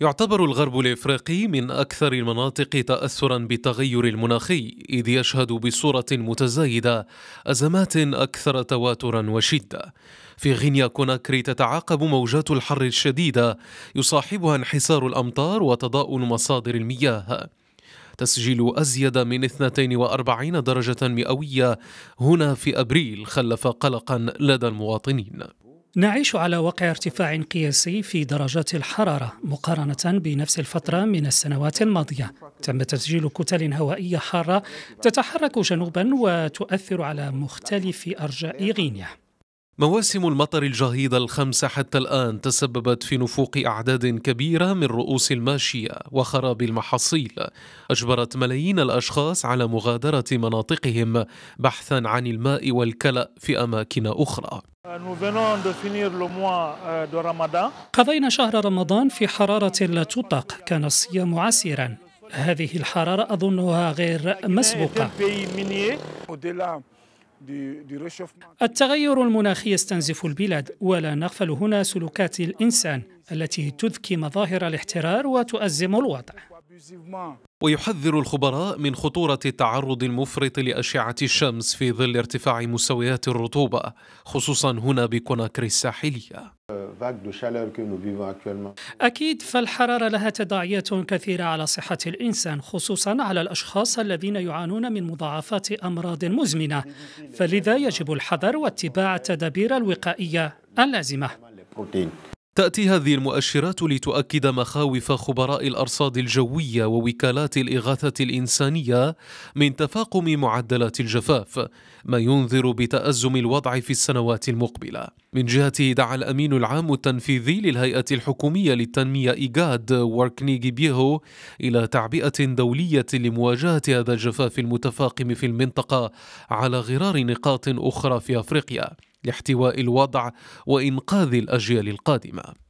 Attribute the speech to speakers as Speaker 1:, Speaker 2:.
Speaker 1: يعتبر الغرب الافريقي من اكثر المناطق تاثرا بالتغير المناخي اذ يشهد بصوره متزايده ازمات اكثر تواترا وشده في غينيا كوناكري تتعاقب موجات الحر الشديده يصاحبها انحسار الامطار وتضاؤل مصادر المياه تسجيل أزيد من 42 درجة مئوية هنا في أبريل خلف قلقا لدى المواطنين
Speaker 2: نعيش على واقع ارتفاع قياسي في درجات الحرارة مقارنة بنفس الفترة من السنوات الماضية. تم تسجيل كتل هوائية حارة تتحرك جنوبا وتؤثر على مختلف أرجاء غينيا.
Speaker 1: مواسم المطر الجهيدة الخمسة حتى الآن تسببت في نفوق أعداد كبيرة من رؤوس الماشية وخراب المحاصيل أجبرت ملايين الأشخاص على مغادرة مناطقهم بحثا عن الماء والكلأ في أماكن أخرى
Speaker 2: euh, قضينا شهر رمضان في حرارة لا تطاق كان الصيام عسيرا هذه الحرارة أظنها غير مسبوقة التغير المناخي يستنزف البلاد ولا نغفل هنا سلوكات الانسان التي تذكي مظاهر الاحترار وتؤزم الوضع
Speaker 1: ويحذر الخبراء من خطورة التعرض المفرط لأشعة الشمس في ظل ارتفاع مستويات الرطوبة خصوصا هنا بكوناكري الساحلية أكيد
Speaker 2: فالحرارة لها تداعيات كثيرة على صحة الإنسان خصوصا على الأشخاص الذين يعانون من مضاعفات أمراض مزمنة فلذا يجب الحذر واتباع التدابير الوقائية اللازمة
Speaker 1: تأتي هذه المؤشرات لتؤكد مخاوف خبراء الأرصاد الجوية ووكالات الإغاثة الإنسانية من تفاقم معدلات الجفاف، ما ينذر بتأزم الوضع في السنوات المقبلة. من جهته دعا الأمين العام التنفيذي للهيئة الحكومية للتنمية إيجاد واركنيجي بيهو إلى تعبئة دولية لمواجهة هذا الجفاف المتفاقم في المنطقة على غرار نقاط أخرى في أفريقيا. لاحتواء الوضع وانقاذ الاجيال القادمه